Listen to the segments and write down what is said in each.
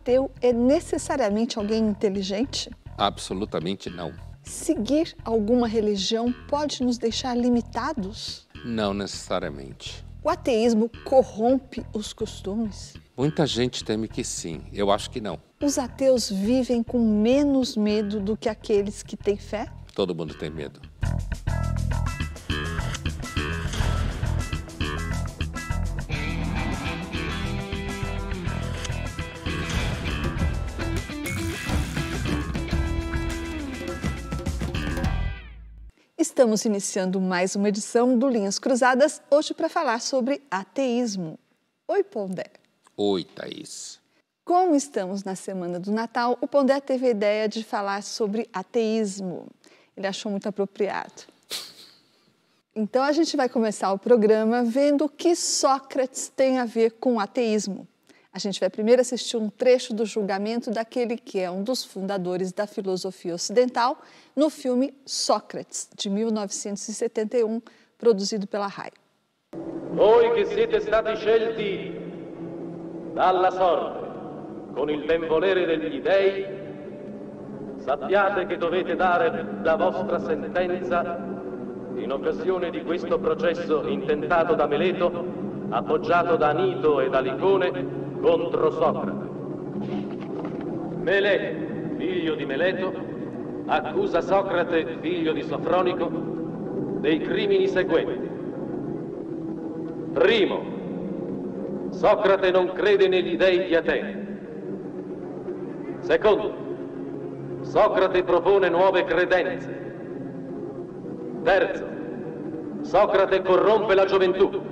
ateu é necessariamente alguém inteligente? Absolutamente não. Seguir alguma religião pode nos deixar limitados? Não necessariamente. O ateísmo corrompe os costumes? Muita gente teme que sim, eu acho que não. Os ateus vivem com menos medo do que aqueles que têm fé? Todo mundo tem medo. Estamos iniciando mais uma edição do Linhas Cruzadas, hoje para falar sobre ateísmo. Oi, Pondé. Oi, Thaís. Como estamos na semana do Natal, o Pondé teve a ideia de falar sobre ateísmo. Ele achou muito apropriado. Então a gente vai começar o programa vendo o que Sócrates tem a ver com ateísmo. A gente vai primeiro assistir um trecho do julgamento daquele que é um dos fundadores da filosofia ocidental no filme Sócrates, de 1971, produzido pela RAI. Voi che siete stati scelti dalla sorte con il benvolere degli dei, sappiate che dovete dare la vostra sentenza in occasione di questo processo intentato da Meleto, appoggiato da Nito e da Licone contro Socrate. Mele, figlio di Meleto, accusa Socrate, figlio di Sofronico, dei crimini seguenti. Primo, Socrate non crede negli dei di Atene. Secondo, Socrate propone nuove credenze. Terzo, Socrate corrompe la gioventù.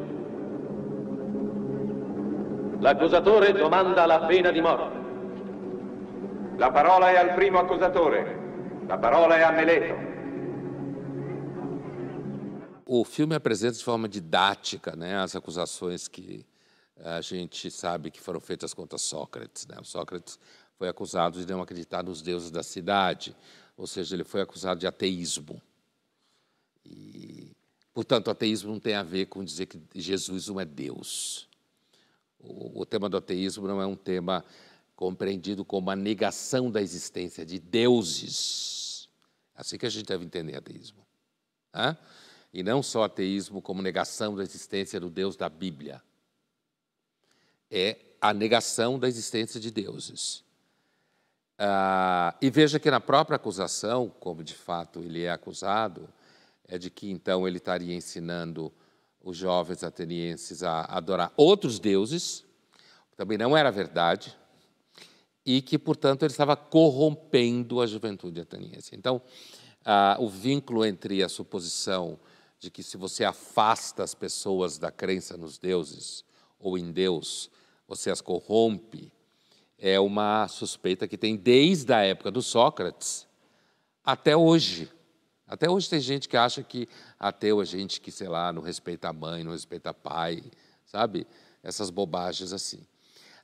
L'accusatore domanda la pena di morte. La parola è al primo accusatore. La parola è a Meleto. O filme apresenta de forma didática né, as acusações que eh, a gente sabe que foram feitas contra Sócrates. Né? O Sócrates foi acusado de não acreditar nos deuses da cidade, ou seja, ele foi acusado de ateísmo. E, portanto, ateísmo não tem a ver com dizer que Jesus não é Deus. O, tema do ateísmo não é um tema compreendido como a negação da existência de deuses. É assim que a gente deve entender ateísmo. Hã? E não só ateísmo como negação da existência do Deus da Bíblia. É a negação da existência de deuses. Ah, e veja que na própria acusação, como de fato ele é acusado, é de que então ele estaria ensinando os jovens atenienses a adorar outros deuses, também não era verdade, e que, portanto, ele estava corrompendo a juventude ateniense. Então, ah, o vínculo entre a suposição de que se você afasta as pessoas da crença nos deuses ou em Deus, você as corrompe, é uma suspeita que tem desde a época do Sócrates até hoje. Até hoje tem gente que acha que ateu é gente que, sei lá, não respeita a mãe, não respeita pai, sabe? Essas bobagens assim.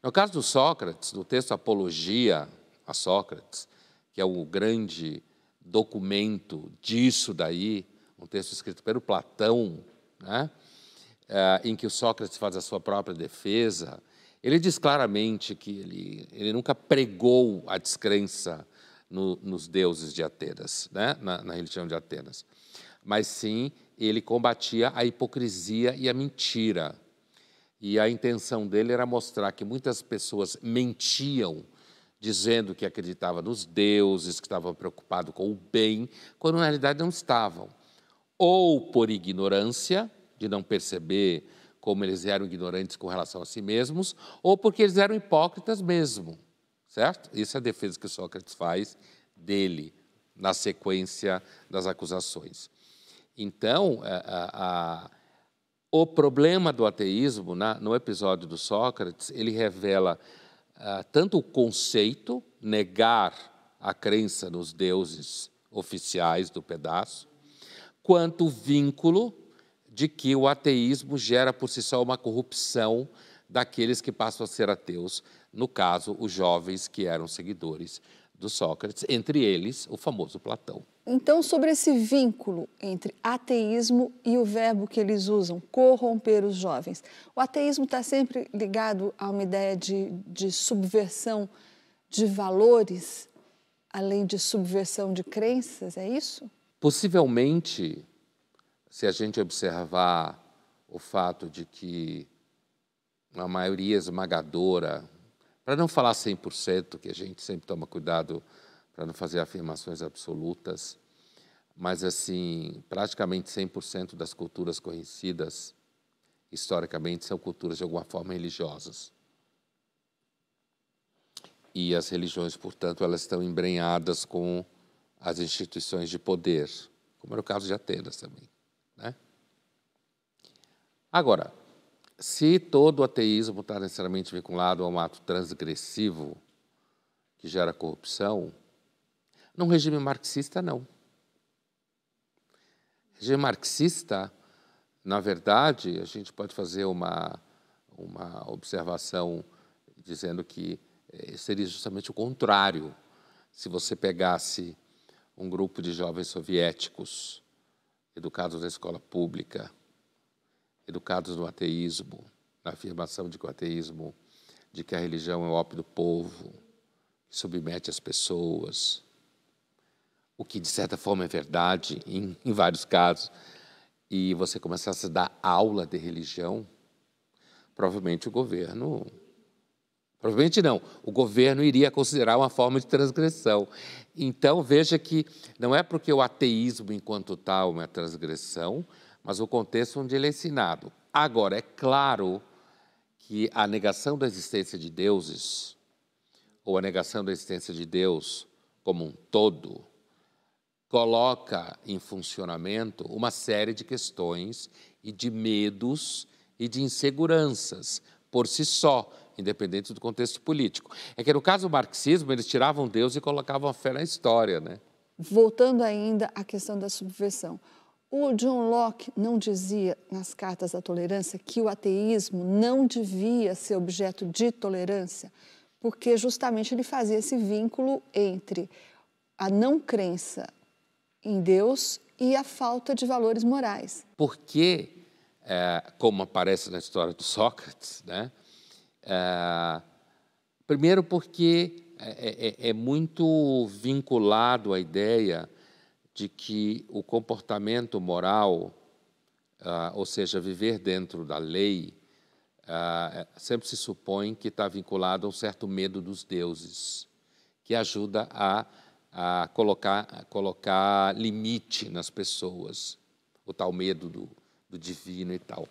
No caso do Sócrates, no texto Apologia a Sócrates, que é o grande documento disso daí, um texto escrito pelo Platão, né? É, em que o Sócrates faz a sua própria defesa, ele diz claramente que ele, ele nunca pregou a descrença no, nos deuses de Atenas, né? na, na religião de Atenas. Mas sim, ele combatia a hipocrisia e a mentira. E a intenção dele era mostrar que muitas pessoas mentiam, dizendo que acreditavam nos deuses, que estavam preocupados com o bem, quando na realidade não estavam. Ou por ignorância, de não perceber como eles eram ignorantes com relação a si mesmos, ou porque eles eram hipócritas mesmo certo? Isso é a defesa que Sócrates faz dele na sequência das acusações. Então, a, é, é, a, o problema do ateísmo, na, no episódio do Sócrates, ele revela a, é, tanto o conceito, negar a crença nos deuses oficiais do pedaço, quanto o vínculo de que o ateísmo gera por si só uma corrupção daqueles que passam a ser ateus no caso, os jovens que eram seguidores do Sócrates, entre eles o famoso Platão. Então, sobre esse vínculo entre ateísmo e o verbo que eles usam, corromper os jovens. O ateísmo está sempre ligado a uma ideia de, de subversão de valores, além de subversão de crenças, é isso? Possivelmente, se a gente observar o fato de que a maioria esmagadora para não falar 100%, que a gente sempre toma cuidado para não fazer afirmações absolutas, mas assim, praticamente 100% das culturas conhecidas historicamente são culturas de alguma forma religiosas. E as religiões, portanto, elas estão embrenhadas com as instituições de poder, como era o caso de Atenas também, né? Agora, se todo ateísmo está necessariamente vinculado a um ato transgressivo que gera corrupção, num regime marxista, não. Regime marxista, na verdade, a gente pode fazer uma, uma observação dizendo que eh, seria justamente o contrário. Se você pegasse um grupo de jovens soviéticos educados na escola pública, educados no ateísmo, na afirmação de que o ateísmo, de que a religião é o ópio do povo, que submete as pessoas, o que de certa forma é verdade em, em vários casos, e você começasse a dar aula de religião, provavelmente o governo. Provavelmente não, o governo iria considerar uma forma de transgressão. Então veja que não é porque o ateísmo enquanto tal é uma transgressão, mas o contexto onde ele é ensinado. Agora, é claro que a negação da existência de deuses, ou a negação da existência de Deus como um todo, coloca em funcionamento uma série de questões e de medos e de inseguranças por si só, independente do contexto político. É que no caso do marxismo, eles tiravam Deus e colocavam a fé na história, né? Voltando ainda à questão da subversão. O John Locke não dizia nas cartas da tolerância que o ateísmo não devia ser objeto de tolerância, porque justamente ele fazia esse vínculo entre a não crença em Deus e a falta de valores morais. Porque, é, como aparece na história do Sócrates, né? É, primeiro porque é, é, é, é muito vinculado à ideia de que o comportamento moral, ah, ou seja, viver dentro da lei, ah, é, sempre se supõe que está vinculado a um certo medo dos deuses, que ajuda a, a, colocar, a colocar limite nas pessoas, o tal medo do, do divino e tal.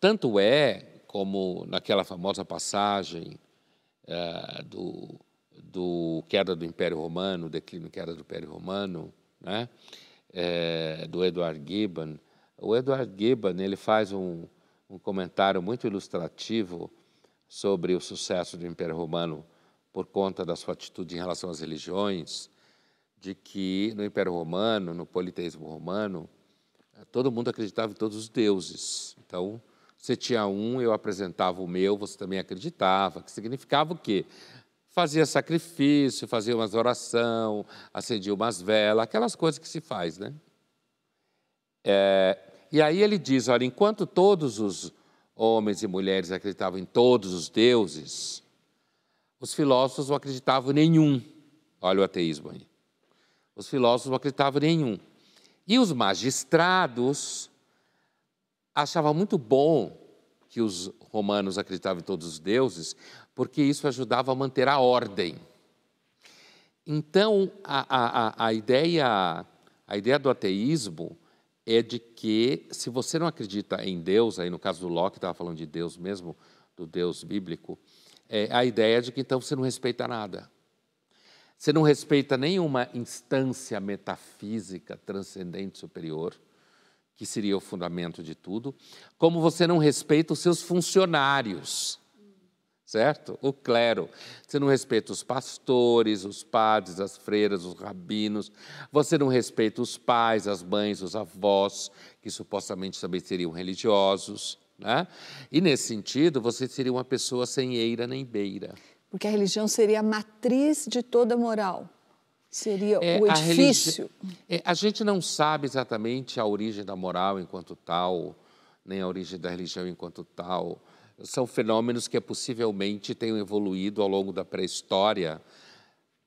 Tanto é, como naquela famosa passagem eh, do, do queda do Império Romano, declínio e queda do Império Romano, né? É, do Edward Gibbon. O Edward Gibbon ele faz um, um comentário muito ilustrativo sobre o sucesso do Império Romano por conta da sua atitude em relação às religiões, de que no Império Romano, no politeísmo romano, todo mundo acreditava em todos os deuses. Então, você tinha um, eu apresentava o meu, você também acreditava, que significava o quê? fazia sacrifício, fazia umas oração, acendia umas velas, aquelas coisas que se faz, né? É, e aí ele diz, olha, enquanto todos os homens e mulheres acreditavam em todos os deuses, os filósofos não acreditavam em nenhum. Olha o ateísmo aí. Os filósofos não acreditavam em nenhum. E os magistrados achavam muito bom que os romanos acreditavam em todos os deuses, porque isso ajudava a manter a ordem. Então, a, a, a, ideia, a ideia do ateísmo é de que, se você não acredita em Deus, aí no caso do Locke, estava falando de Deus mesmo, do Deus bíblico, é a ideia de que então você não respeita nada. Você não respeita nenhuma instância metafísica transcendente superior que seria o fundamento de tudo, como você não respeita os seus funcionários, certo? O clero. Você não respeita os pastores, os padres, as freiras, os rabinos. Você não respeita os pais, as mães, os avós, que supostamente também seriam religiosos. Né? E nesse sentido, você seria uma pessoa sem eira nem beira. Porque a religião seria a matriz de toda moral. Seria é, o edifício. A, religi... é, a gente não sabe exatamente a origem da moral enquanto tal, nem a origem da religião enquanto tal. São fenômenos que possivelmente tenham evoluído ao longo da pré-história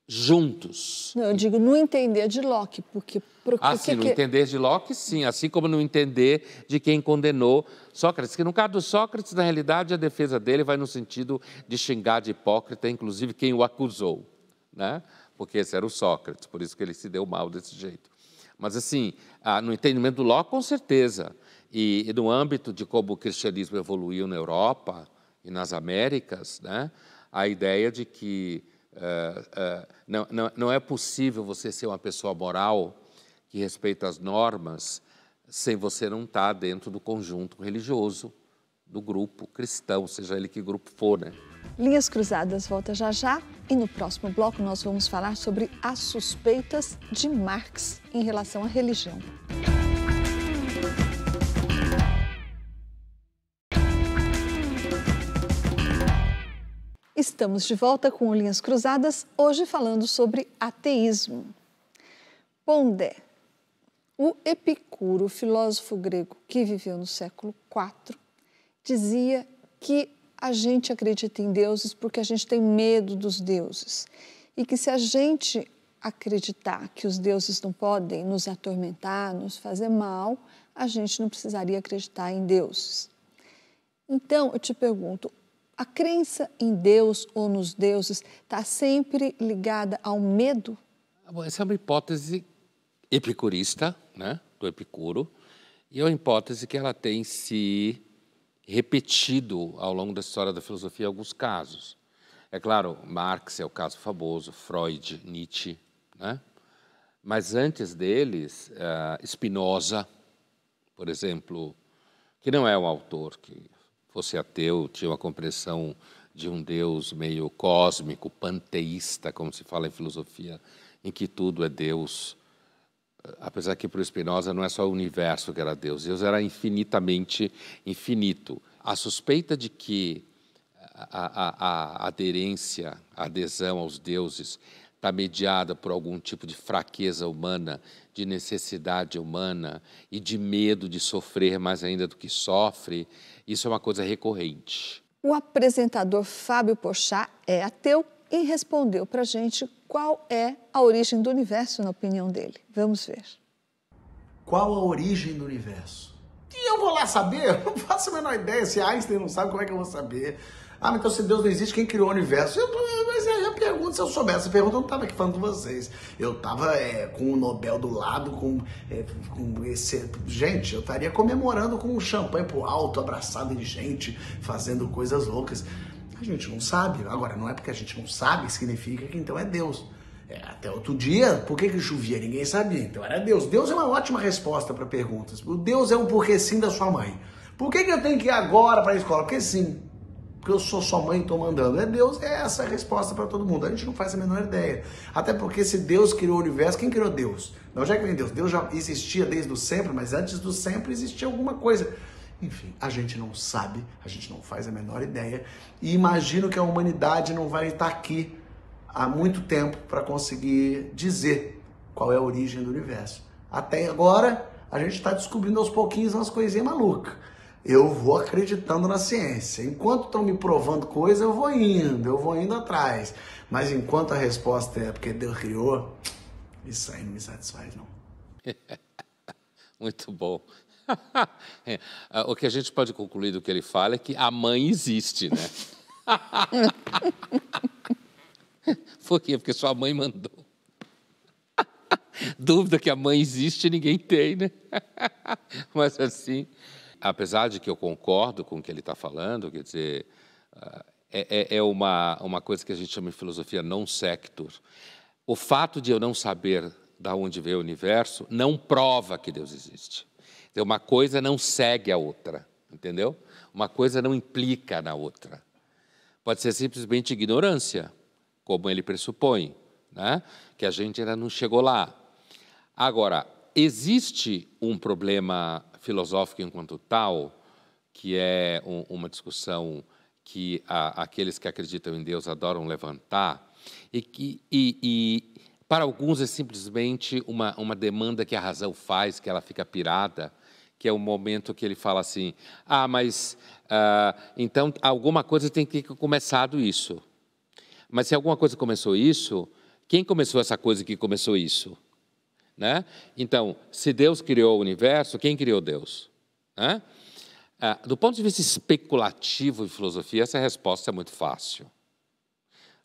juntos. Não, eu digo no entender de Locke, porque... porque ah, sim, no que... entender de Locke, sim, assim como no entender de quem condenou Sócrates, que no caso do Sócrates, na realidade, a defesa dele vai no sentido de xingar de hipócrita, inclusive quem o acusou, né? porque esse era o Sócrates, por isso que ele se deu mal desse jeito. Mas, assim, ah, no entendimento do Ló, com certeza. E, e no âmbito de como o cristianismo evoluiu na Europa e nas Américas, né, a ideia de que uh, uh, não, não, não é possível você ser uma pessoa moral que respeita as normas sem você não estar tá dentro do conjunto religioso do grupo cristão, seja ele que grupo for, né? Linhas Cruzadas volta já já e no próximo bloco nós vamos falar sobre as suspeitas de Marx em relação à religião. Estamos de volta com o Linhas Cruzadas, hoje falando sobre ateísmo. Pondé, o Epicuro, filósofo grego que viveu no século IV, dizia que a gente acredita em deuses porque a gente tem medo dos deuses. E que se a gente acreditar que os deuses não podem nos atormentar, nos fazer mal, a gente não precisaria acreditar em deuses. Então, eu te pergunto, a crença em Deus ou nos deuses está sempre ligada ao medo? Ah, essa é uma hipótese epicurista, né, do Epicuro, e é uma hipótese que ela tem se repetido ao longo da história da filosofia em alguns casos. É claro, Marx é o caso famoso, Freud, Nietzsche, né? mas antes deles, eh, Spinoza, por exemplo, que não é um autor que fosse ateu, tinha uma compreensão de um Deus meio cósmico, panteísta, como se fala em filosofia, em que tudo é Deus apesar que para o Spinoza não é só o universo que era Deus, Deus era infinitamente infinito. A suspeita de que a, a, a aderência, a adesão aos deuses está mediada por algum tipo de fraqueza humana, de necessidade humana e de medo de sofrer mais ainda do que sofre, isso é uma coisa recorrente. O apresentador Fábio Pochá é ateu e respondeu para a gente qual é a origem do universo, na opinião dele. Vamos ver. Qual a origem do universo? E eu vou lá saber? não faço a menor ideia. Se Einstein não sabe, como é que eu vou saber? Ah, então se Deus não existe, quem criou o universo? Eu, mas aí a pergunta, se eu soubesse essa pergunta, eu não estava aqui falando com vocês. Eu estava é, com o Nobel do lado, com, é, com esse. Gente, eu estaria comemorando com um champanhe pro alto, abraçado de gente, fazendo coisas loucas. A gente não sabe. Agora, não é porque a gente não sabe significa que então é Deus. É, até outro dia, por que, que chovia? Ninguém sabia. Então era Deus. Deus é uma ótima resposta para perguntas. O Deus é um porquê sim da sua mãe. Por que, que eu tenho que ir agora para a escola? Porque sim. Porque eu sou sua mãe e estou mandando. É Deus, é essa a resposta para todo mundo. A gente não faz a menor ideia. Até porque se Deus criou o universo, quem criou Deus? Não, já é que vem Deus. Deus já existia desde o sempre, mas antes do sempre existia alguma coisa. Enfim, a gente não sabe, a gente não faz a menor ideia. E imagino que a humanidade não vai estar aqui há muito tempo para conseguir dizer qual é a origem do universo. Até agora, a gente está descobrindo aos pouquinhos umas coisinhas malucas. Eu vou acreditando na ciência. Enquanto estão me provando coisa, eu vou indo, eu vou indo atrás. Mas enquanto a resposta é porque Deus criou, isso aí não me satisfaz, não. Muito bom. é, ah, o que a gente pode concluir do que ele fala é que a mãe existe, né? Por quê? Porque sua mãe mandou. Dúvida que a mãe existe, ninguém tem, né? Mas assim, apesar de que eu concordo com o que ele está falando, quer dizer, ah, é, é, é, uma, uma coisa que a gente chama em filosofia non sector. O fato de eu não saber da onde veio o universo não prova que Deus existe. Uma coisa não segue a outra, entendeu? Uma coisa não implica na outra. Pode ser simplesmente ignorância, como ele pressupõe, né? que a gente ainda não chegou lá. Agora, existe um problema filosófico enquanto tal, que é um, uma discussão que a, aqueles que acreditam em Deus adoram levantar, e que e, e para alguns é simplesmente uma, uma demanda que a razão faz, que ela fica pirada que é o momento que ele fala assim: ah, mas ah, então alguma coisa tem que ter começado isso. Mas se alguma coisa começou isso, quem começou essa coisa que começou isso? Né? Então, se Deus criou o universo, quem criou Deus? Né? Ah, do ponto de vista especulativo em filosofia, essa resposta é muito fácil.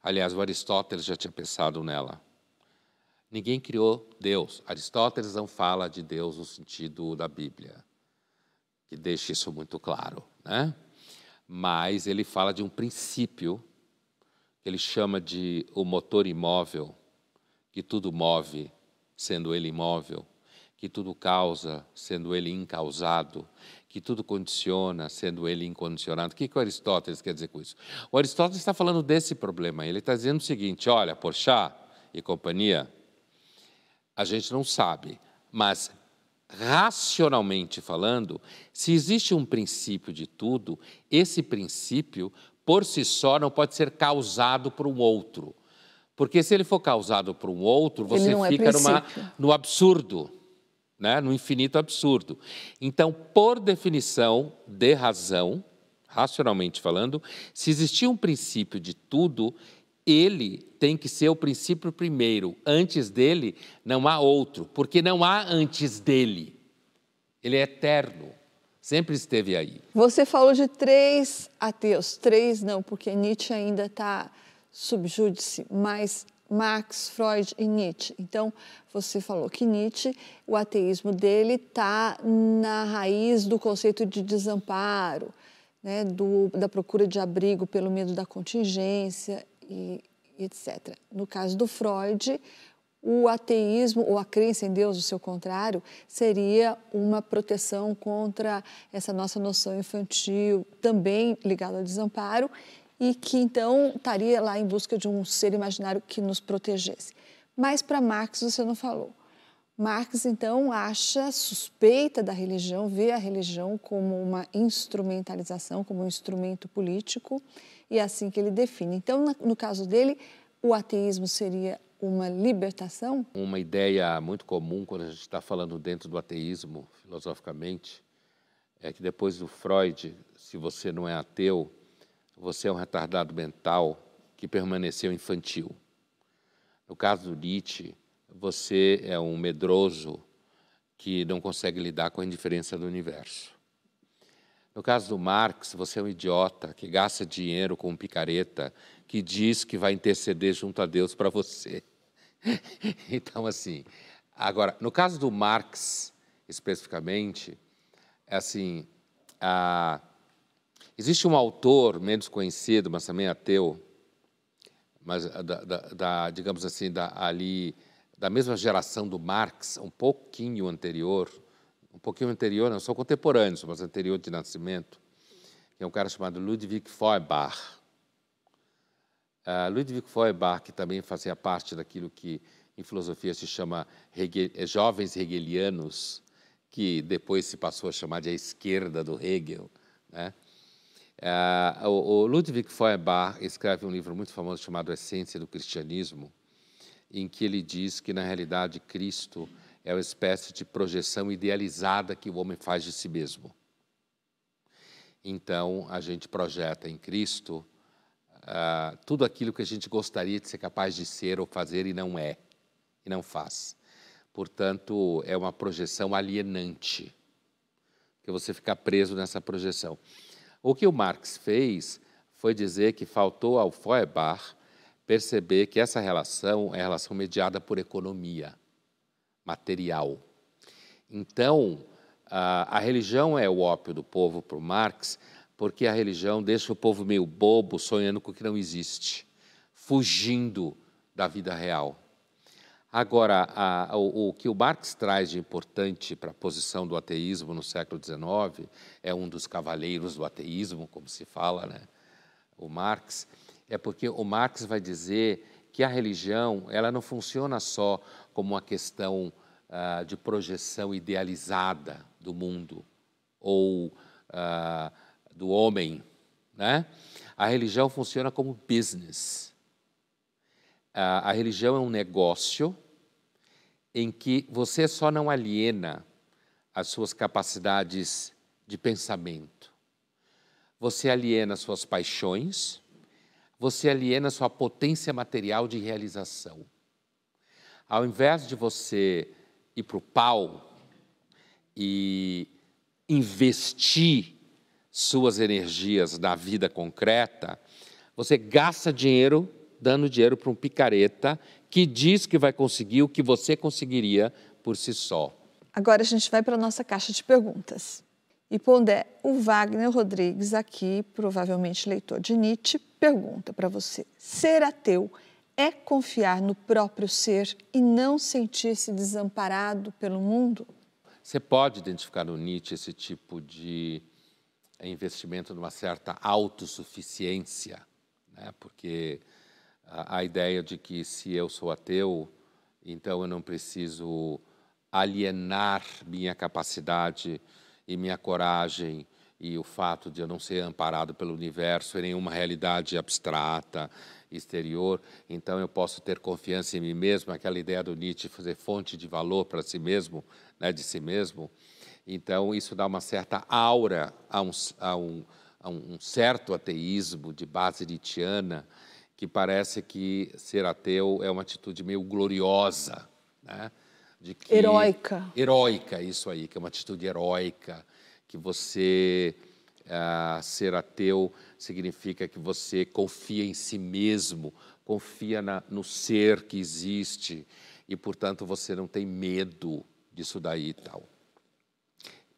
Aliás, o Aristóteles já tinha pensado nela. Ninguém criou Deus. Aristóteles não fala de Deus no sentido da Bíblia que deixa isso muito claro, né? Mas ele fala de um princípio que ele chama de o motor imóvel, que tudo move, sendo ele imóvel, que tudo causa, sendo ele incausado, que tudo condiciona, sendo ele incondicionado. O que, que o Aristóteles quer dizer com isso? O Aristóteles está falando desse problema. Ele está dizendo o seguinte: olha, Porchat e companhia, a gente não sabe, mas racionalmente falando, se existe um princípio de tudo, esse princípio por si só não pode ser causado por um outro. Porque se ele for causado por um outro, você é fica é numa, no absurdo, né? no infinito absurdo. Então, por definição de razão, racionalmente falando, se existir um princípio de tudo, ele tem que ser o princípio primeiro. Antes dele não há outro, porque não há antes dele. Ele é eterno, sempre esteve aí. Você falou de três ateus, três não, porque Nietzsche ainda está subjúdice, mas Marx, Freud e Nietzsche. Então, você falou que Nietzsche, o ateísmo dele está na raiz do conceito de desamparo, né, do, da procura de abrigo pelo medo da contingência e etc. No caso do Freud, o ateísmo ou a crença em Deus, o seu contrário, seria uma proteção contra essa nossa noção infantil, também ligada ao desamparo, e que então estaria lá em busca de um ser imaginário que nos protegesse. Mas para Marx você não falou. Marx então acha, suspeita da religião, vê a religião como uma instrumentalização, como um instrumento político e é assim que ele define. Então, no caso dele, o ateísmo seria uma libertação? Uma ideia muito comum quando a gente está falando dentro do ateísmo, filosoficamente, é que depois do Freud, se você não é ateu, você é um retardado mental que permaneceu infantil. No caso do Nietzsche, você é um medroso que não consegue lidar com a indiferença do universo. No caso do Marx, você é um idiota que gasta dinheiro com um picareta que diz que vai interceder junto a Deus para você. então, assim, agora, no caso do Marx, especificamente, é assim, a, existe um autor menos conhecido, mas também ateu, mas da, da, da, digamos assim, da, ali, da mesma geração do Marx, um pouquinho anterior, um pouquinho anterior, não sou contemporâneo, mas anterior de nascimento, que é um cara chamado Ludwig Feuerbach. Uh, Ludwig Feuerbach, que também fazia parte daquilo que em filosofia se chama eh, jovens hegelianos, que depois se passou a chamar de a esquerda do Hegel. Né? Uh, o, o Ludwig Feuerbach escreve um livro muito famoso chamado Essência do Cristianismo, em que ele diz que, na realidade, Cristo é uma espécie de projeção idealizada que o homem faz de si mesmo. Então, a gente projeta em Cristo ah, tudo aquilo que a gente gostaria de ser capaz de ser ou fazer e não é, e não faz. Portanto, é uma projeção alienante, que você fica preso nessa projeção. O que o Marx fez foi dizer que faltou ao Feuerbach perceber que essa relação é relação mediada por economia material. Então, a, a religião é o ópio do povo para Marx, porque a religião deixa o povo meio bobo, sonhando com o que não existe, fugindo da vida real. Agora, a, o, o, que o Marx traz de importante para a posição do ateísmo no século XIX, é um dos cavaleiros do ateísmo, como se fala, né? o Marx, é porque o Marx vai dizer que a religião ela não funciona só como uma questão uh, de projeção idealizada do mundo ou uh, do homem. Né? A religião funciona como business. Uh, a religião é um negócio em que você só não aliena as suas capacidades de pensamento. Você aliena suas paixões, você aliena sua potência material de realização ao invés de você ir para o pau e investir suas energias na vida concreta, você gasta dinheiro dando dinheiro para um picareta que diz que vai conseguir o que você conseguiria por si só. Agora a gente vai para a nossa caixa de perguntas. E Pondé, o Wagner Rodrigues, aqui, provavelmente leitor de Nietzsche, pergunta para você: ser ateu é confiar no próprio ser e não sentir-se desamparado pelo mundo? Você pode identificar no Nietzsche esse tipo de eh, investimento numa certa autossuficiência, né? porque a, a ideia de que se eu sou ateu, então eu não preciso alienar minha capacidade e minha coragem e o fato de eu não ser amparado pelo universo em nenhuma realidade abstrata exterior. Então eu posso ter confiança em mim mesmo, aquela ideia do Nietzsche fazer fonte de valor para si mesmo, né, de si mesmo. Então isso dá uma certa aura a um, a um, a um certo ateísmo de base nietzschiana, que parece que ser ateu é uma atitude meio gloriosa, né? de que heróica heróica isso aí, que é uma atitude heróica, que você ser ateu significa que você confia em si mesmo, confia na, no ser que existe e, portanto, você não tem medo disso daí e tal.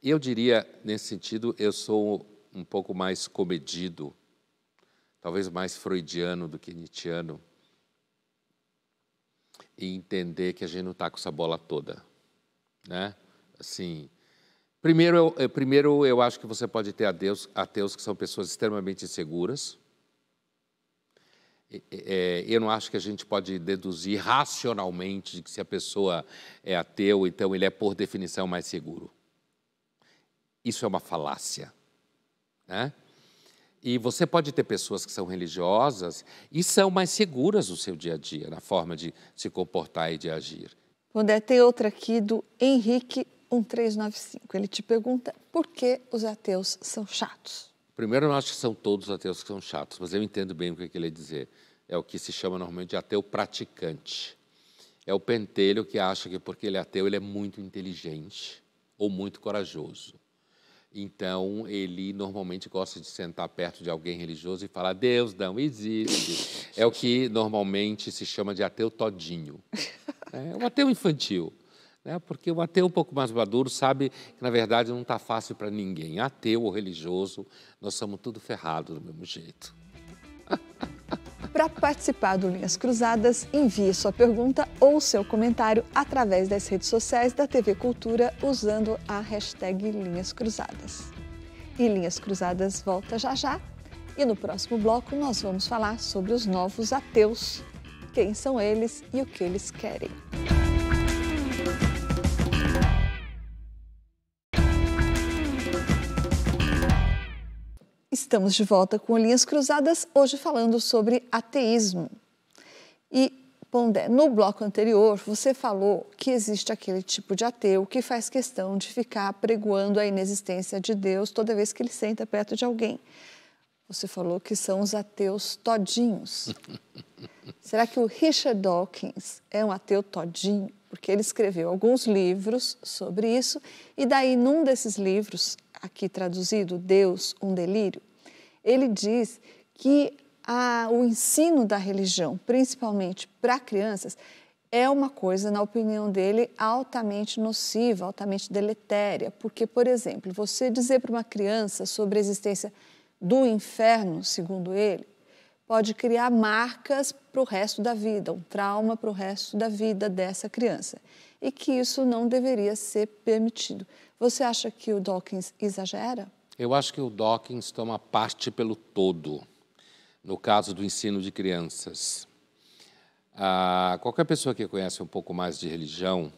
Eu diria, nesse sentido, eu sou um pouco mais comedido, talvez mais freudiano do que nietzscheano, e entender que a gente não está com essa bola toda, né? Assim, Primeiro eu, eh, primeiro, eu acho que você pode ter ateus, ateus que são pessoas extremamente inseguras. Eh, eu não acho que a gente pode deduzir racionalmente que se a pessoa é ateu, então ele é, por definição, mais seguro. Isso é uma falácia. Né? E você pode ter pessoas que são religiosas e são mais seguras no seu dia a dia, na forma de se comportar e de agir. Vou é ter outra aqui do Henrique 1395. Ele te pergunta por que os ateus são chatos. Primeiro, eu não acho que são todos os ateus que são chatos, mas eu entendo bem o que é ele quer dizer. É o que se chama normalmente de ateu praticante. É o pentelho que acha que porque ele é ateu, ele é muito inteligente ou muito corajoso. Então, ele normalmente gosta de sentar perto de alguém religioso e falar: Deus não existe. É o que normalmente se chama de ateu todinho. É um ateu infantil. É porque o ateu um pouco mais maduro sabe que, na verdade, não está fácil para ninguém. Ateu ou religioso, nós somos tudo ferrados do mesmo jeito. Para participar do Linhas Cruzadas, envie sua pergunta ou seu comentário através das redes sociais da TV Cultura usando a hashtag Linhas Cruzadas. E Linhas Cruzadas volta já já. E no próximo bloco nós vamos falar sobre os novos ateus. Quem são eles e o que eles querem. Estamos de volta com Linhas Cruzadas, hoje falando sobre ateísmo. E, Pondé, no bloco anterior, você falou que existe aquele tipo de ateu que faz questão de ficar pregoando a inexistência de Deus toda vez que ele senta perto de alguém. Você falou que são os ateus todinhos. Será que o Richard Dawkins é um ateu todinho? Porque ele escreveu alguns livros sobre isso, e daí, num desses livros, aqui traduzido Deus, um delírio, ele diz que a, o ensino da religião, principalmente para crianças, é uma coisa, na opinião dele, altamente nociva, altamente deletéria. Porque, por exemplo, você dizer para uma criança sobre a existência do inferno, segundo ele, pode criar marcas para o resto da vida, um trauma para o resto da vida dessa criança. E que isso não deveria ser permitido. Você acha que o Dawkins exagera? Eu acho que o Dawkins toma parte pelo todo, no caso do ensino de crianças. Ah, qualquer pessoa que conhece um pouco mais de religião,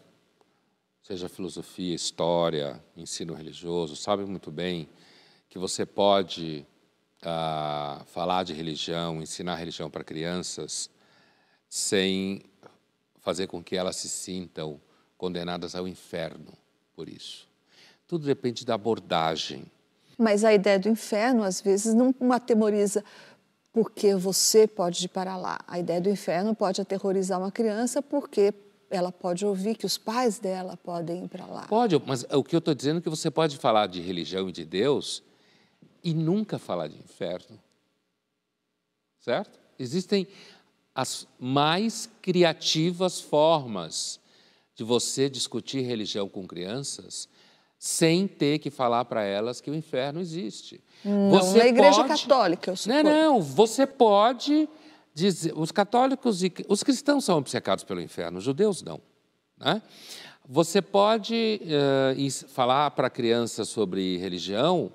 seja filosofia, história, ensino religioso, sabe muito bem que você pode ah, falar de religião, ensinar religião para crianças, sem fazer com que elas se sintam condenadas ao inferno por isso. Tudo depende da abordagem. Mas a ideia do inferno, às vezes, não atemoriza porque você pode ir para lá. A ideia do inferno pode aterrorizar uma criança porque ela pode ouvir que os pais dela podem ir para lá. Pode, mas o que eu estou dizendo é que você pode falar de religião e de Deus e nunca falar de inferno. Certo? Existem as mais criativas formas de você discutir religião com crianças sem ter que falar para elas que o inferno existe. Não, você na Igreja pode... Católica, eu suponho. Não, não, você pode dizer... Os católicos e... Os cristãos são obcecados pelo inferno, os judeus não. Né? Você pode uh, falar para a criança sobre religião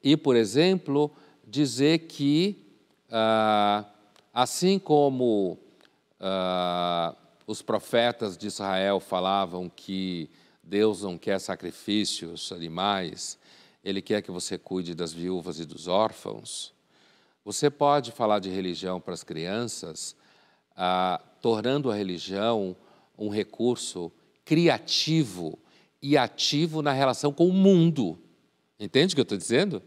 e, por exemplo, dizer que, uh, assim como uh, os profetas de Israel falavam que Deus não quer sacrifícios, animais, Ele quer que você cuide das viúvas e dos órfãos. Você pode falar de religião para as crianças, ah, tornando a religião um recurso criativo e ativo na relação com o mundo. Entende o que eu estou dizendo?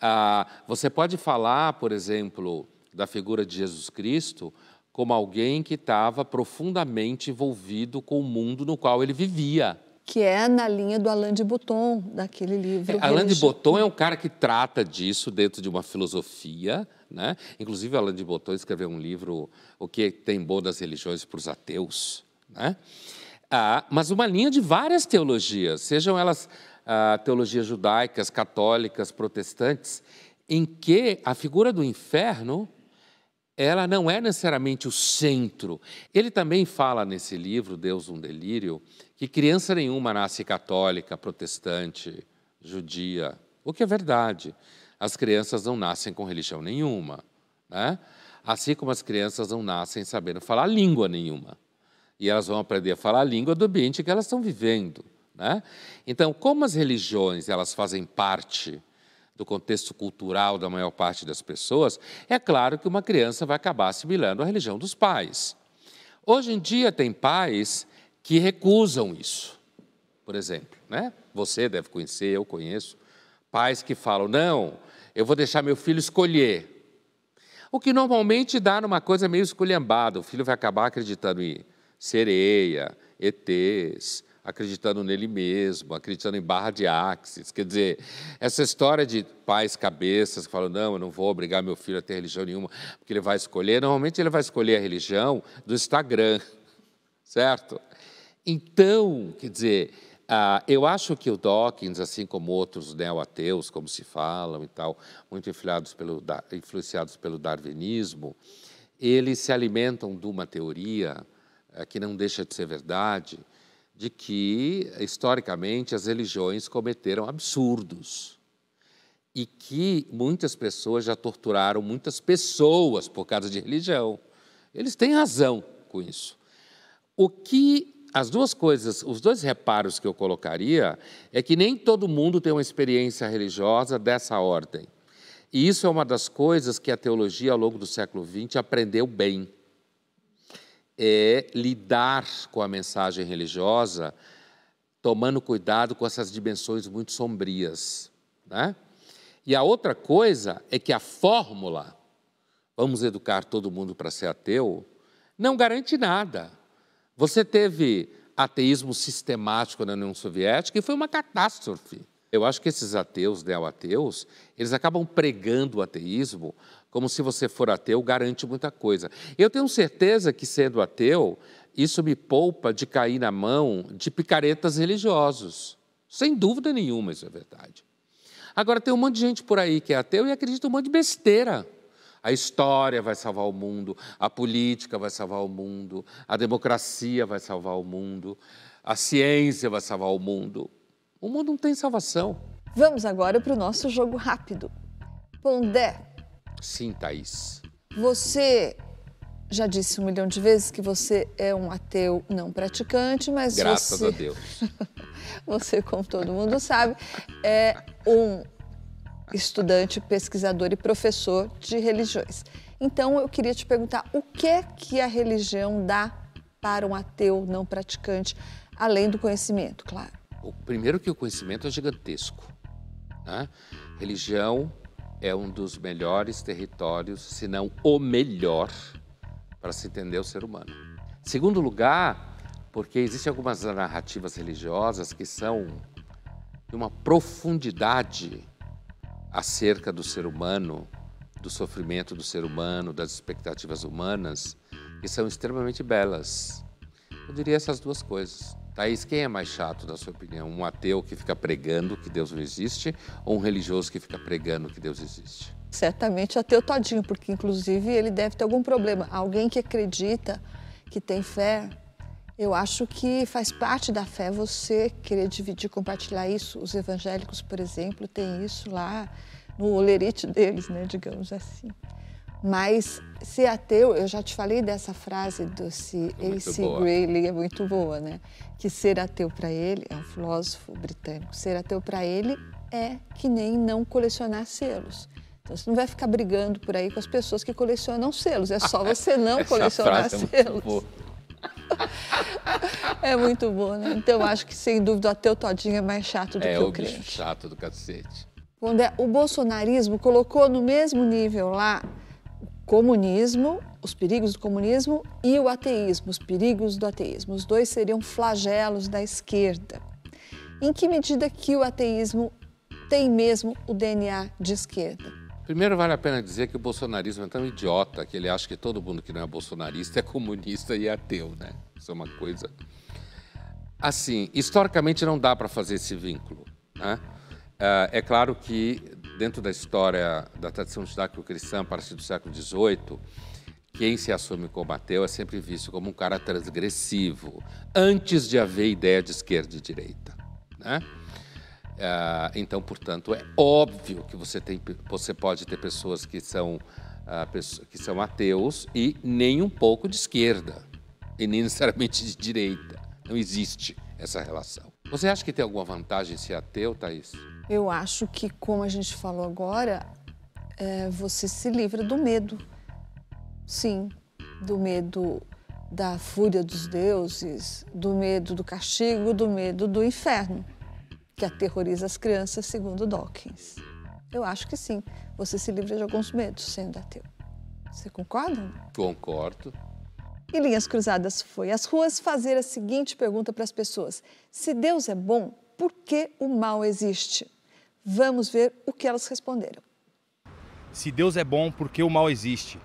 Ah, você pode falar, por exemplo, da figura de Jesus Cristo como alguém que estava profundamente envolvido com o mundo no qual ele vivia que é na linha do Alain de Botton, daquele livro. É, Alain de Botton é um cara que trata disso dentro de uma filosofia, né? Inclusive, Alain de Botton escreveu um livro, O que tem bom das religiões para os ateus, né? Ah, mas uma linha de várias teologias, sejam elas ah, teologias judaicas, católicas, protestantes, em que a figura do inferno ela não é necessariamente o centro. Ele também fala nesse livro, Deus um Delírio, que criança nenhuma nasce católica, protestante, judia, o que é verdade. As crianças não nascem com religião nenhuma, né? assim como as crianças não nascem sabendo falar língua nenhuma. E elas vão aprender a falar a língua do ambiente que elas estão vivendo. Né? Então, como as religiões elas fazem parte do contexto cultural da maior parte das pessoas, é claro que uma criança vai acabar assimilando a religião dos pais. Hoje em dia, tem pais que recusam isso, por exemplo. Né? Você deve conhecer, eu conheço, pais que falam: não, eu vou deixar meu filho escolher. O que normalmente dá numa coisa meio esculhambada, o filho vai acabar acreditando em sereia, ETs, acreditando nele mesmo, acreditando em barra de axis. Quer dizer, essa história de pais cabeças que falam, não, eu não vou obrigar meu filho a ter religião nenhuma, porque ele vai escolher. Normalmente ele vai escolher a religião do Instagram, certo? Então, quer dizer, ah, eu acho que o Dawkins, assim como outros neo-ateus, como se falam e tal, muito influenciados pelo, influenciados pelo darwinismo, eles se alimentam de uma teoria eh, que não deixa de ser verdade, de que, historicamente, as religiões cometeram absurdos e que muitas pessoas já torturaram muitas pessoas por causa de religião. Eles têm razão com isso. O que as duas coisas, os dois reparos que eu colocaria é que nem todo mundo tem uma experiência religiosa dessa ordem. E isso é uma das coisas que a teologia, ao longo do século XX, aprendeu bem é lidar com a mensagem religiosa, tomando cuidado com essas dimensões muito sombrias. Né? E a outra coisa é que a fórmula, vamos educar todo mundo para ser ateu, não garante nada. Você teve ateísmo sistemático na União Soviética e foi uma catástrofe. Eu acho que esses ateus, neo-ateus, eles acabam pregando o ateísmo como se você for ateu, garante muita coisa. Eu tenho certeza que, sendo ateu, isso me poupa de cair na mão de picaretas religiosos. Sem dúvida nenhuma, isso é verdade. Agora, tem um monte de gente por aí que é ateu e acredita um monte de besteira. A história vai salvar o mundo, a política vai salvar o mundo, a democracia vai salvar o mundo, a ciência vai salvar o mundo. O mundo não tem salvação. Vamos agora para o nosso jogo rápido. Pondé, Sim, Thaís. Você já disse um milhão de vezes que você é um ateu não praticante, mas Graças você... a Deus. você, como todo mundo sabe, é um estudante, pesquisador e professor de religiões. Então, eu queria te perguntar o que é que a religião dá para um ateu não praticante, além do conhecimento, claro. O primeiro que o conhecimento é gigantesco. Né? Religião é um dos melhores territórios, se não o melhor, para se entender o ser humano. Segundo lugar, porque existem algumas narrativas religiosas que são de uma profundidade acerca do ser humano, do sofrimento do ser humano, das expectativas humanas, que são extremamente belas. Eu diria essas duas coisas. Thaís, tá, quem é mais chato, na sua opinião? Um ateu que fica pregando que Deus não existe ou um religioso que fica pregando que Deus existe? Certamente ateu todinho, porque inclusive ele deve ter algum problema. Alguém que acredita, que tem fé, eu acho que faz parte da fé você querer dividir, compartilhar isso. Os evangélicos, por exemplo, têm isso lá no olerite deles, né, digamos assim. Mas ser ateu, eu já te falei dessa frase do C. É A.C. Greeley, é muito boa, né? Que ser ateu para ele, é um filósofo britânico, ser ateu para ele é que nem não colecionar selos. Então você não vai ficar brigando por aí com as pessoas que colecionam selos, é só você não colecionar selos. É muito, é muito bom, né? Então acho que sem dúvida o ateu todinho é mais chato do é, que o, crente. É, o chato do cacete. Quando é, o bolsonarismo colocou no mesmo nível lá comunismo, os perigos do comunismo e o ateísmo, os perigos do ateísmo. Os dois seriam flagelos da esquerda. Em que medida que o ateísmo tem mesmo o DNA de esquerda? Primeiro, vale a pena dizer que o bolsonarismo é tão idiota que ele acha que todo mundo que não é bolsonarista é comunista e é ateu, né? Isso é uma coisa. Assim, historicamente não dá para fazer esse vínculo. Né? Ah, é claro que dentro da história da tradição judaico-cristã a partir do século XVIII, quem se assume como ateu é sempre visto como um cara transgressivo, antes de haver ideia de esquerda e direita. Né? Ah, então, portanto, é óbvio que você, tem, você pode ter pessoas que são, ah, que são ateus e nem um pouco de esquerda, e nem necessariamente de direita. Não existe essa relação. Você acha que tem alguma vantagem ser ateu, Thaís? Eu acho que, como a gente falou agora, é, você se livra do medo. Sim, do medo da fúria dos deuses, do medo do castigo, do medo do inferno, que aterroriza as crianças, segundo Dawkins. Eu acho que sim, você se livra de alguns medos sendo ateu. Você concorda? Concordo. E Linhas Cruzadas foi às ruas fazer a seguinte pergunta para as pessoas: Se Deus é bom, por que o mal existe? Vamos ver o que elas responderam. Se Deus é bom, por que o mal existe?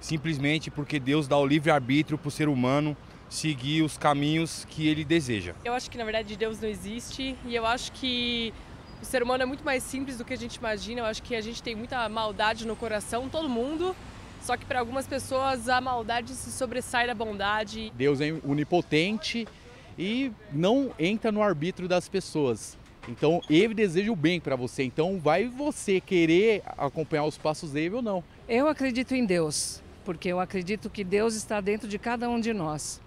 Simplesmente porque Deus dá o livre-arbítrio para o ser humano seguir os caminhos que ele deseja. Eu acho que na verdade Deus não existe e eu acho que o ser humano é muito mais simples do que a gente imagina. Eu acho que a gente tem muita maldade no coração, todo mundo. Só que para algumas pessoas a maldade se sobressai da bondade. Deus é onipotente e não entra no arbítrio das pessoas. Então ele deseja o bem para você. Então vai você querer acompanhar os passos dele ou não. Eu acredito em Deus, porque eu acredito que Deus está dentro de cada um de nós.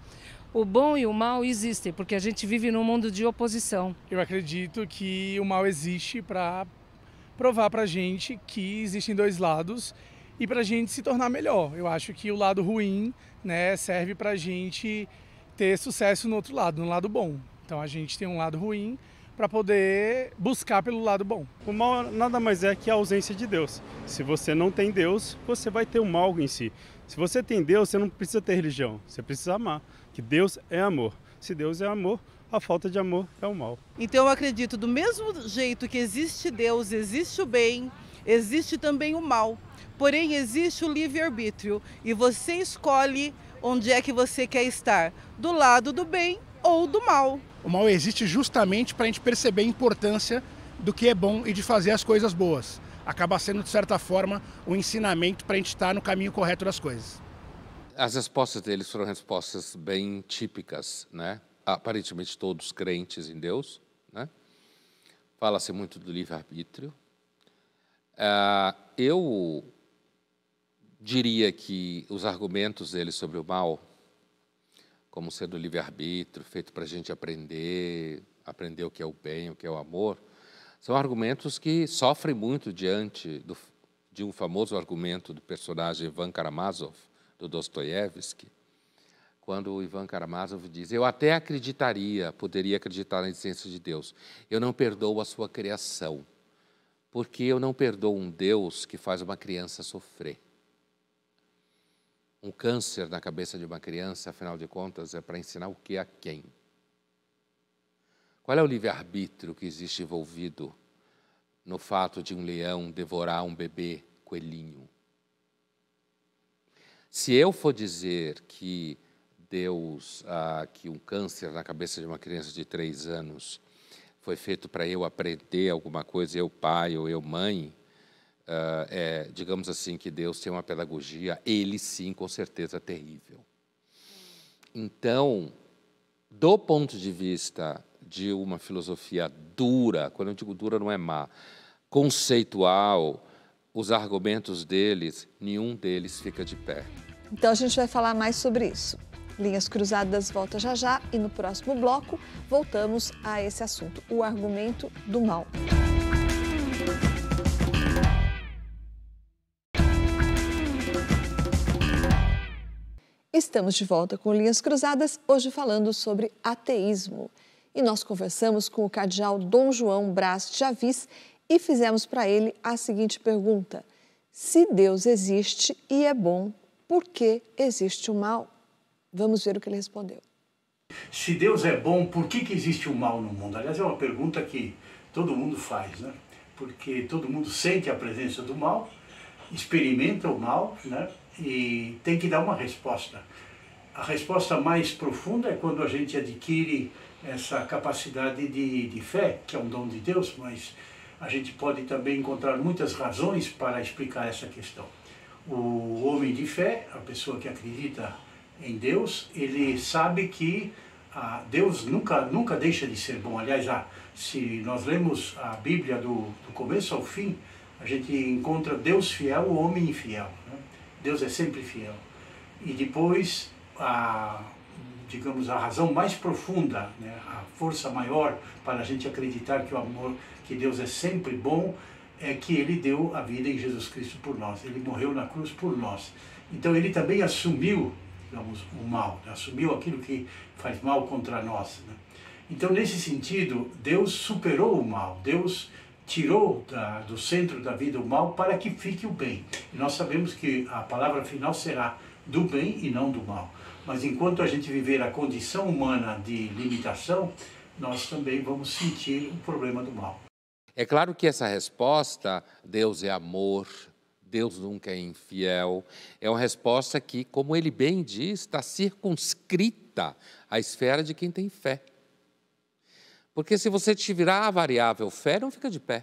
O bom e o mal existem, porque a gente vive num mundo de oposição. Eu acredito que o mal existe para provar para gente que existem dois lados e para a gente se tornar melhor. Eu acho que o lado ruim né, serve para a gente ter sucesso no outro lado, no lado bom. Então a gente tem um lado ruim para poder buscar pelo lado bom. O mal nada mais é que a ausência de Deus. Se você não tem Deus, você vai ter o mal em si. Se você tem Deus, você não precisa ter religião, você precisa amar, que Deus é amor. Se Deus é amor, a falta de amor é o mal. Então eu acredito, do mesmo jeito que existe Deus, existe o bem, existe também o mal. Porém, existe o livre-arbítrio e você escolhe onde é que você quer estar, do lado do bem ou do mal. O mal existe justamente para a gente perceber a importância do que é bom e de fazer as coisas boas. Acaba sendo, de certa forma, um ensinamento para a gente estar tá no caminho correto das coisas. As respostas deles foram respostas bem típicas, né? Aparentemente todos crentes em Deus, né? Fala-se muito do livre-arbítrio. Ah, eu diria que os argumentos deles sobre o mal como sendo livre-arbítrio, feito para a gente aprender, aprender o que é o bem, o que é o amor, são argumentos que sofrem muito diante do, de um famoso argumento do personagem Ivan Karamazov, do Dostoiévski, quando Ivan Karamazov diz: Eu até acreditaria, poderia acreditar na existência de Deus, eu não perdoo a sua criação, porque eu não perdoo um Deus que faz uma criança sofrer. Um câncer na cabeça de uma criança, afinal de contas, é para ensinar o que a quem. Qual é o livre-arbítrio que existe envolvido no fato de um leão devorar um bebê coelhinho? Se eu for dizer que Deus, ah, que um câncer na cabeça de uma criança de três anos foi feito para eu aprender alguma coisa, eu pai ou eu mãe, ah, é, digamos assim, que Deus tem uma pedagogia, ele sim, com certeza, é terrível. Então, do ponto de vista de uma filosofia dura, quando eu digo dura não é má, conceitual, os argumentos deles, nenhum deles fica de pé. Então a gente vai falar mais sobre isso. Linhas Cruzadas volta já já e no próximo bloco voltamos a esse assunto, o argumento do mal. Estamos de volta com Linhas Cruzadas, hoje falando sobre ateísmo. E nós conversamos com o cardeal Dom João Brás de Avis e fizemos para ele a seguinte pergunta: Se Deus existe e é bom, por que existe o mal? Vamos ver o que ele respondeu. Se Deus é bom, por que, que existe o mal no mundo? Aliás, é uma pergunta que todo mundo faz, né? Porque todo mundo sente a presença do mal, experimenta o mal, né? e tem que dar uma resposta. A resposta mais profunda é quando a gente adquire essa capacidade de, de fé, que é um dom de Deus, mas a gente pode também encontrar muitas razões para explicar essa questão. O homem de fé, a pessoa que acredita em Deus, ele sabe que ah, Deus nunca, nunca deixa de ser bom. Aliás, ah, se nós lemos a Bíblia do, do começo ao fim, a gente encontra Deus fiel, o homem infiel. Né? Deus é sempre fiel. E depois, a, digamos, a razão mais profunda, né, a força maior para a gente acreditar que o amor, que Deus é sempre bom, é que ele deu a vida em Jesus Cristo por nós. Ele morreu na cruz por nós. Então ele também assumiu, digamos, o mal, né, assumiu aquilo que faz mal contra nós. Né? Então, nesse sentido, Deus superou o mal. Deus tirou da, do centro da vida o mal para que fique o bem. E nós sabemos que a palavra final será do bem e não do mal. Mas enquanto a gente viver a condição humana de limitação, nós também vamos sentir o problema do mal. É claro que essa resposta, Deus é amor, Deus nunca é infiel, é uma resposta que, como ele bem diz, está circunscrita à esfera de quem tem fé. Porque se você tirar a variável fé, não fica de pé.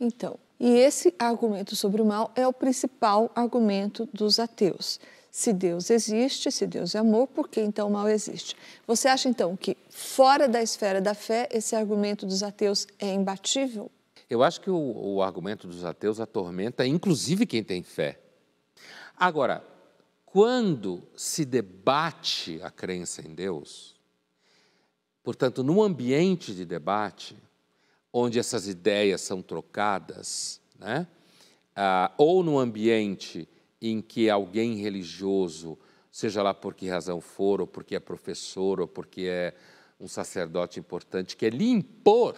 Então, e esse argumento sobre o mal é o principal argumento dos ateus. Se Deus existe, se Deus é amor, por que então o mal existe? Você acha então que fora da esfera da fé esse argumento dos ateus é imbatível? Eu acho que o, o argumento dos ateus atormenta inclusive quem tem fé. Agora, quando se debate a crença em Deus, Portanto, num ambiente de debate, onde essas ideias são trocadas, né? ah, ou num ambiente em que alguém religioso, seja lá por que razão for, ou porque é professor, ou porque é um sacerdote importante, quer é lhe impor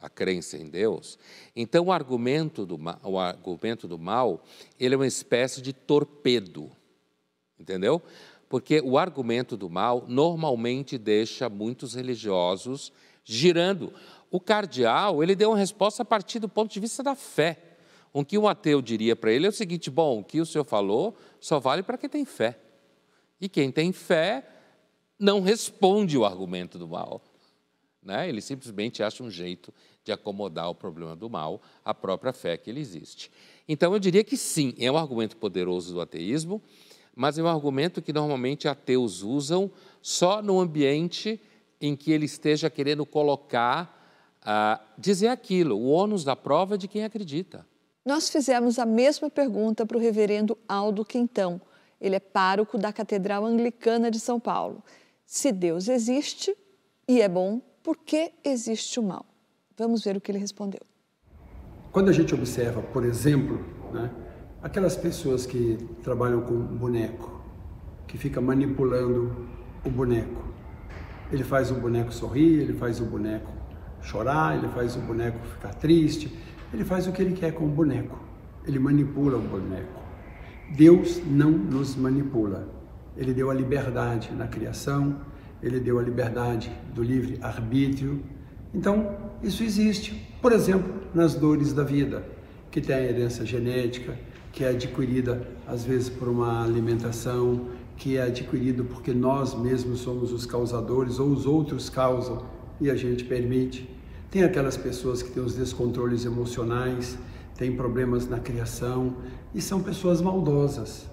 a crença em Deus, então o argumento do, mal, o argumento do mal ele é uma espécie de torpedo, entendeu? porque o argumento do mal normalmente deixa muitos religiosos girando. O cardeal, ele deu uma resposta a partir do ponto de vista da fé. O que um ateu diria para ele é o seguinte: bom, o que o senhor falou só vale para quem tem fé. E quem tem fé não responde o argumento do mal. Né? Ele simplesmente acha um jeito de acomodar o problema do mal à própria fé que ele existe. Então, eu diria que sim, é um argumento poderoso do ateísmo mas é um argumento que normalmente ateus usam só no ambiente em que ele esteja querendo colocar, ah, dizer aquilo, o ônus da prova é de quem acredita. Nós fizemos a mesma pergunta para o reverendo Aldo Quintão. Ele é pároco da Catedral Anglicana de São Paulo. Se Deus existe e é bom, por que existe o mal? Vamos ver o que ele respondeu. Quando a gente observa, por exemplo, né, Aquelas pessoas que trabalham com boneco, que fica manipulando o boneco. Ele faz o boneco sorrir, ele faz o boneco chorar, ele faz o boneco ficar triste, ele faz o que ele quer com o boneco. Ele manipula o boneco. Deus não nos manipula. Ele deu a liberdade na criação, ele deu a liberdade do livre arbítrio. Então, isso existe, por exemplo, nas dores da vida, que tem a herança genética, que é adquirida às vezes por uma alimentação, que é adquirido porque nós mesmos somos os causadores ou os outros causam e a gente permite. Tem aquelas pessoas que têm os descontroles emocionais, têm problemas na criação e são pessoas maldosas.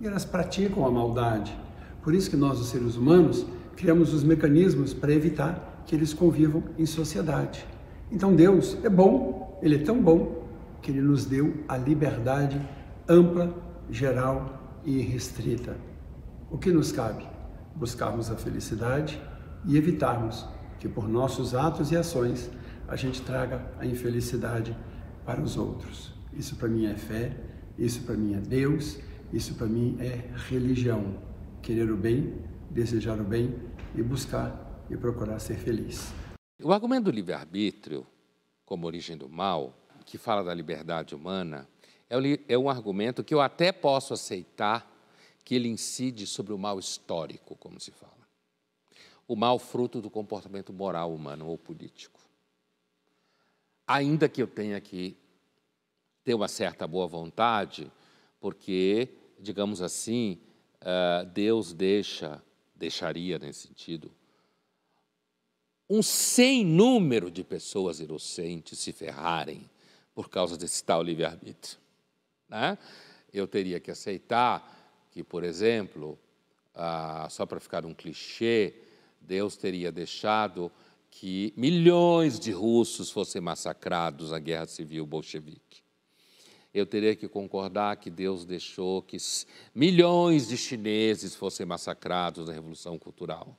E elas praticam a maldade. Por isso que nós, os seres humanos, criamos os mecanismos para evitar que eles convivam em sociedade. Então Deus é bom, ele é tão bom que ele nos deu a liberdade ampla, geral e restrita. O que nos cabe? Buscarmos a felicidade e evitarmos que por nossos atos e ações a gente traga a infelicidade para os outros. Isso para mim é fé, isso para mim é Deus, isso para mim é religião. Querer o bem, desejar o bem e buscar e procurar ser feliz. O argumento do livre-arbítrio, como origem do mal, que fala da liberdade humana, é, é um argumento que eu até posso aceitar que ele incide sobre o mal histórico, como se fala. O mal fruto do comportamento moral humano ou político. Ainda que eu tenha que ter uma certa boa vontade, porque, digamos assim, eh, Deus deixa, deixaria nesse sentido, um sem número de pessoas inocentes se ferrarem por causa desse tal livre-arbítrio. Né? Eu teria que aceitar que, por exemplo, ah, só para ficar um clichê, Deus teria deixado que milhões de russos fossem massacrados na guerra civil bolchevique. Eu teria que concordar que Deus deixou que milhões de chineses fossem massacrados na Revolução Cultural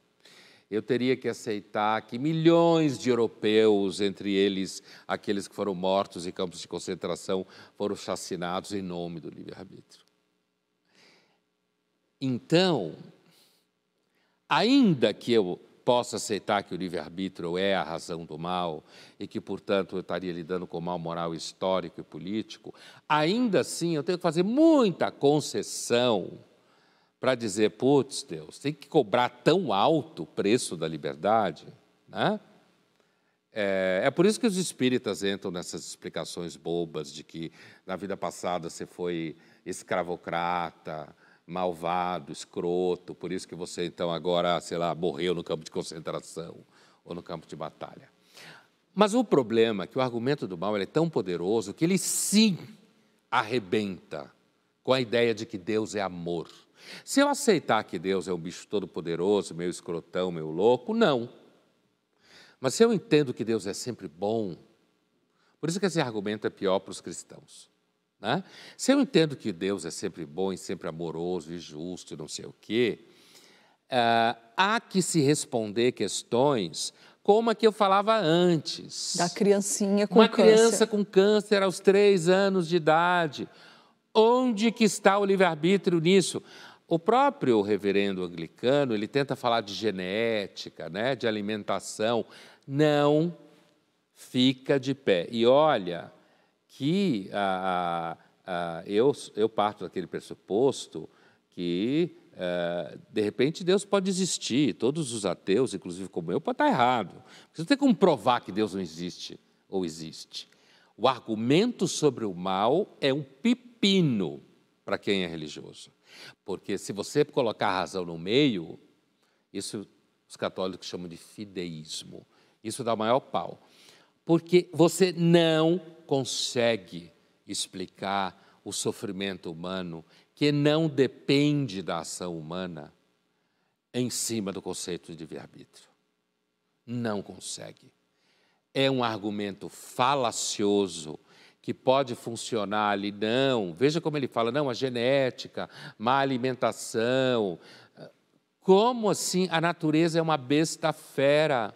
eu teria que aceitar que milhões de europeus, entre eles aqueles que foram mortos em campos de concentração, foram assassinados em nome do livre-arbítrio. Então, ainda que eu possa aceitar que o livre-arbítrio é a razão do mal e que, portanto, eu estaria lidando com o mal moral histórico e político, ainda assim eu tenho que fazer muita concessão para dizer, putz, Deus, tem que cobrar tão alto o preço da liberdade, né? É, é, por isso que os espíritas entram nessas explicações bobas de que na vida passada você foi escravocrata, malvado, escroto, por isso que você então agora, sei lá, morreu no campo de concentração ou no campo de batalha. Mas o problema é que o argumento do mal é tão poderoso que ele sim arrebenta com a ideia de que Deus é amor. Se eu aceitar que Deus é um bicho todo-poderoso, meu escrotão, meu louco, não. Mas se eu entendo que Deus é sempre bom, por isso que esse argumento é pior para os cristãos. Né? Se eu entendo que Deus é sempre bom e sempre amoroso e justo e não sei o quê, Uh, há que se responder questões como a que eu falava antes. Da criancinha com Uma câncer. Uma criança com câncer aos três anos de idade. Onde que está o livre-arbítrio nisso? O próprio reverendo anglicano, ele tenta falar de genética, né, de alimentação, não fica de pé. E olha que ah, ah, eu, eu parto daquele pressuposto que, ah, de repente, Deus pode existir. Todos os ateus, inclusive como eu, pode estar errado. Você não tem como provar que Deus não existe ou existe. O argumento sobre o mal é um pepino para quem é religioso. Porque se você colocar a razão no meio, isso os católicos chamam de fideísmo. Isso dá o maior pau. Porque você não consegue explicar o sofrimento humano que não depende da ação humana em cima do conceito de livre-arbítrio. Não consegue. É um argumento falacioso que pode funcionar ali, não. Veja como ele fala, não, a genética, má alimentação. Como assim a natureza é uma besta fera?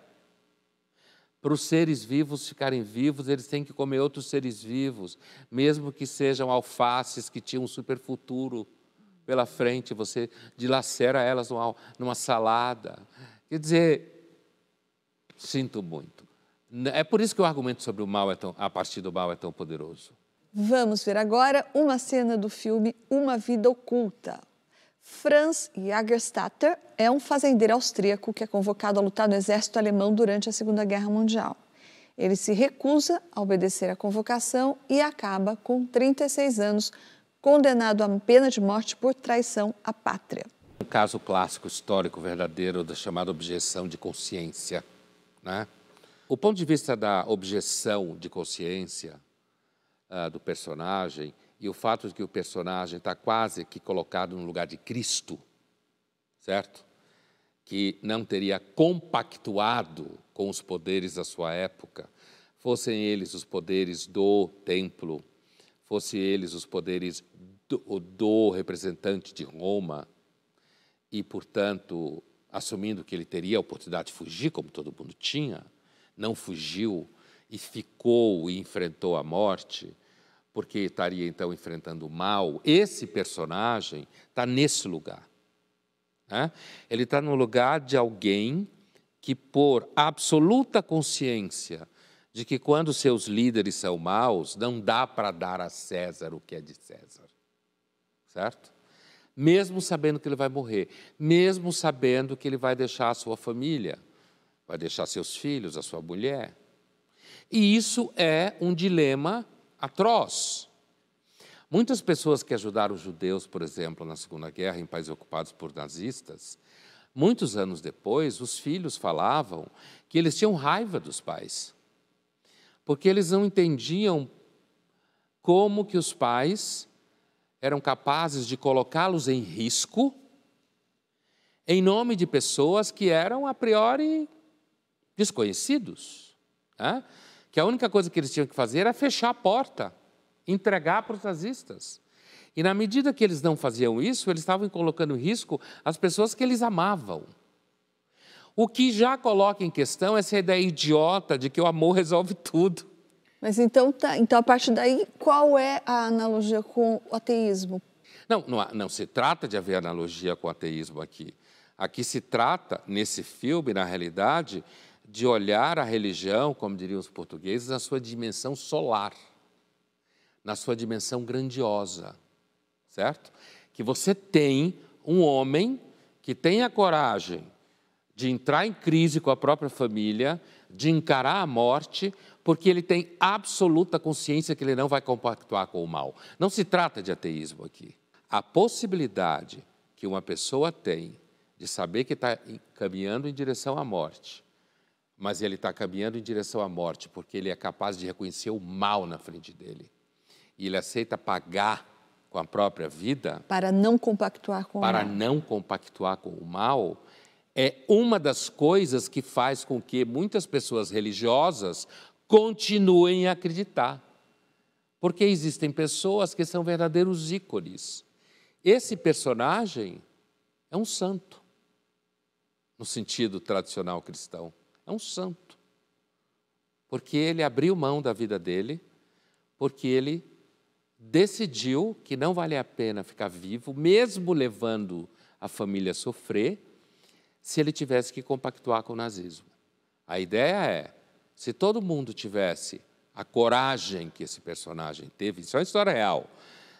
Para os seres vivos ficarem vivos, eles têm que comer outros seres vivos, mesmo que sejam alfaces que tinham um super futuro pela frente, você dilacera elas numa, numa salada. Quer dizer, sinto muito. É por isso que o argumento sobre o mal é tão, a partir do mal é tão poderoso. Vamos ver agora uma cena do filme Uma Vida Oculta. Franz Jagerstatter é um fazendeiro austríaco que é convocado a lutar no exército alemão durante a Segunda Guerra Mundial. Ele se recusa a obedecer à convocação e acaba, com 36 anos, condenado à pena de morte por traição à pátria. Um caso clássico, histórico, verdadeiro, da chamada objeção de consciência. Né? O ponto de vista da objeção de consciência uh, do personagem e o fato de que o personagem está quase que colocado no lugar de Cristo, certo? Que não teria compactuado com os poderes da sua época, fossem eles os poderes do templo, fossem eles os poderes do, do representante de Roma, e, portanto, assumindo que ele teria a oportunidade de fugir, como todo mundo tinha, não fugiu e ficou e enfrentou a morte, porque estaria então enfrentando o mal, esse personagem está nesse lugar. Né? Ele está no lugar de alguém que, por absoluta consciência de que quando seus líderes são maus, não dá para dar a César o que é de César. Certo? Mesmo sabendo que ele vai morrer, mesmo sabendo que ele vai deixar a sua família vai deixar seus filhos, a sua mulher. E isso é um dilema atroz. Muitas pessoas que ajudaram os judeus, por exemplo, na Segunda Guerra, em países ocupados por nazistas, muitos anos depois, os filhos falavam que eles tinham raiva dos pais, porque eles não entendiam como que os pais eram capazes de colocá-los em risco em nome de pessoas que eram a priori desconhecidos, né? que a única coisa que eles tinham que fazer era fechar a porta, entregar para os nazistas. E na medida que eles não faziam isso, eles estavam colocando em risco as pessoas que eles amavam. O que já coloca em questão essa ideia idiota de que o amor resolve tudo. Mas então, tá, então a partir daí, qual é a analogia com o ateísmo? Não, não, não se trata de haver analogia com o ateísmo aqui. Aqui se trata, nesse filme, na realidade, de olhar a religião, como diriam os portugueses, na sua dimensão solar, na sua dimensão grandiosa, certo? Que você tem um homem que tem a coragem de entrar em crise com a própria família, de encarar a morte, porque ele tem absoluta consciência que ele não vai compactuar com o mal. Não se trata de ateísmo aqui. A possibilidade que uma pessoa tem de saber que está caminhando em direção à morte mas ele está caminhando em direção à morte, porque ele é capaz de reconhecer o mal na frente dele. E ele aceita pagar com a própria vida. Para não compactuar com para o mal. Para não compactuar com o mal, é uma das coisas que faz com que muitas pessoas religiosas continuem a acreditar. Porque existem pessoas que são verdadeiros ícones. Esse personagem é um santo, no sentido tradicional cristão. É um santo. Porque ele abriu mão da vida dele, porque ele decidiu que não vale a pena ficar vivo, mesmo levando a família a sofrer, se ele tivesse que compactuar com o nazismo. A ideia é, se todo mundo tivesse a coragem que esse personagem teve, isso é uma história real.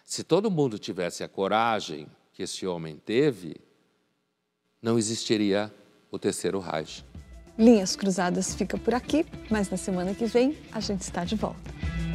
Se todo mundo tivesse a coragem que esse homem teve, não existiria o terceiro Reich. Linhas Cruzadas fica por aqui, mas na semana que vem a gente está de volta.